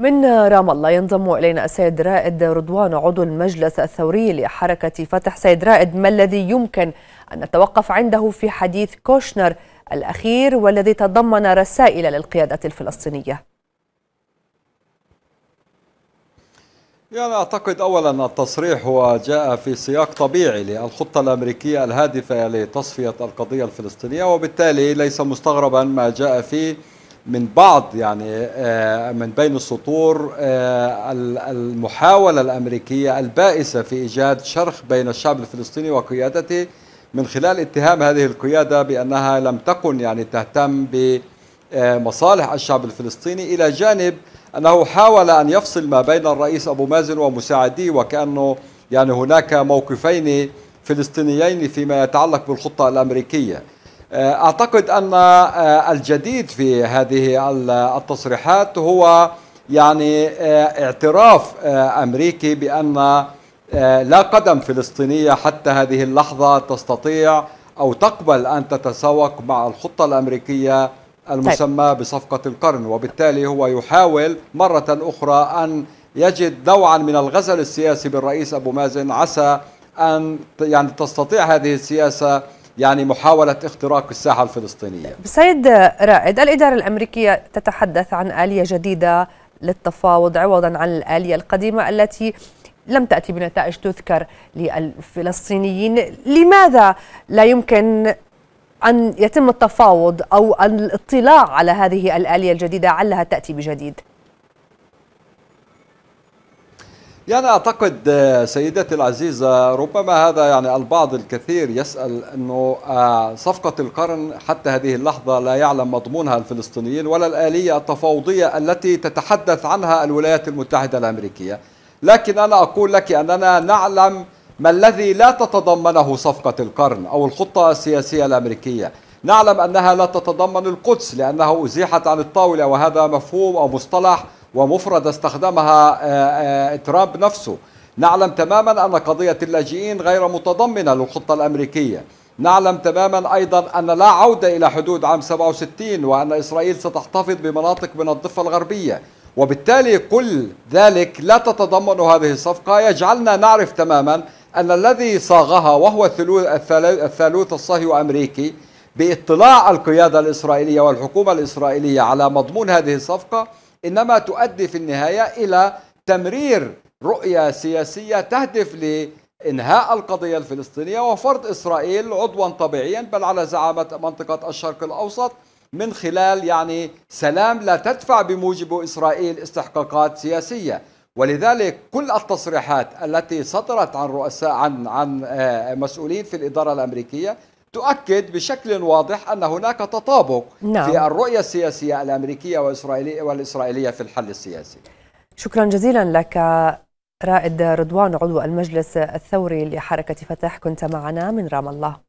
من رام الله ينضم الينا السيد رائد رضوان عضو المجلس الثوري لحركه فتح سيد رائد ما الذي يمكن ان نتوقف عنده في حديث كوشنر الاخير والذي تضمن رسائل للقياده الفلسطينيه يعني أعتقد أولا التصريح هو جاء في سياق طبيعي للخطة الأمريكية الهادفة لتصفية القضية الفلسطينية وبالتالي ليس مستغربا ما جاء فيه من بعض يعني آه، من بين السطور آه، المحاولة الأمريكية البائسة في إيجاد شرخ بين الشعب الفلسطيني وقيادته من خلال اتهام هذه القيادة بأنها لم تكن يعني تهتم بمصالح الشعب الفلسطيني إلى جانب أنه حاول أن يفصل ما بين الرئيس أبو مازن ومساعديه وكأنه يعني هناك موقفين فلسطينيين فيما يتعلق بالخطة الأمريكية آه، اعتقد ان آه، الجديد في هذه التصريحات هو يعني آه، اعتراف امريكي بان لا قدم فلسطينيه حتى هذه اللحظه تستطيع او تقبل ان تتساوق مع الخطه الامريكيه المسمى طيب. بصفقه القرن وبالتالي هو يحاول مره اخرى ان يجد نوعا من الغزل السياسي بالرئيس ابو مازن عسى ان يعني تستطيع هذه السياسه يعني محاولة اختراق الساحة الفلسطينية سيد رائد الإدارة الأمريكية تتحدث عن آلية جديدة للتفاوض عوضا عن الآلية القديمة التي لم تأتي بنتائج تذكر للفلسطينيين لماذا لا يمكن أن يتم التفاوض أو الاطلاع على هذه الآلية الجديدة علها تأتي بجديد يعني أعتقد آه، سيدتي العزيزة ربما هذا يعني البعض الكثير يسأل أنه آه، صفقة القرن حتى هذه اللحظة لا يعلم مضمونها الفلسطينيين ولا الآلية التفاوضية التي تتحدث عنها الولايات المتحدة الأمريكية لكن أنا أقول لك أننا نعلم ما الذي لا تتضمنه صفقة القرن أو الخطة السياسية الأمريكية نعلم أنها لا تتضمن القدس لأنها أزيحت عن الطاولة وهذا مفهوم أو مصطلح ومفردة استخدمها آه، آه، ترامب نفسه نعلم تماما أن قضية اللاجئين غير متضمنة للخطة الأمريكية نعلم تماما أيضا أن لا عودة إلى حدود عام 67 وأن إسرائيل ستحتفظ بمناطق من الضفة الغربية وبالتالي كل ذلك لا تتضمن هذه الصفقة يجعلنا نعرف تماما أن الذي صاغها وهو الثالوث الصهيوني أمريكي باطلاع القيادة الإسرائيلية والحكومة الإسرائيلية على مضمون هذه الصفقة إنما تؤدي في النهاية إلى تمرير رؤية سياسية تهدف لإنهاء القضية الفلسطينية وفرض إسرائيل عضوا طبيعيا بل على زعامة منطقة الشرق الأوسط من خلال يعني سلام لا تدفع بموجبه إسرائيل استحقاقات سياسية ولذلك كل التصريحات التي صدرت عن رؤساء عن عن آه، مسؤولين في الإدارة الأمريكية تؤكد بشكل واضح أن هناك تطابق نعم. في الرؤية السياسية الأمريكية والإسرائيلية, والإسرائيلية في الحل السياسي شكرا جزيلا لك رائد رضوان عضو المجلس الثوري لحركة فتح كنت معنا من رام الله